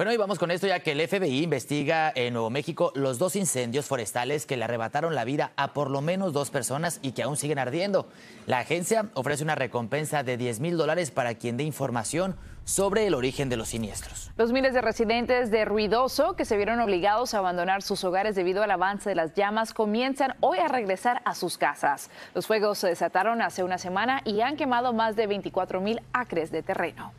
Bueno, y vamos con esto ya que el FBI investiga en Nuevo México los dos incendios forestales que le arrebataron la vida a por lo menos dos personas y que aún siguen ardiendo. La agencia ofrece una recompensa de 10 mil dólares para quien dé información sobre el origen de los siniestros. Los miles de residentes de Ruidoso que se vieron obligados a abandonar sus hogares debido al avance de las llamas comienzan hoy a regresar a sus casas. Los fuegos se desataron hace una semana y han quemado más de 24 mil acres de terreno.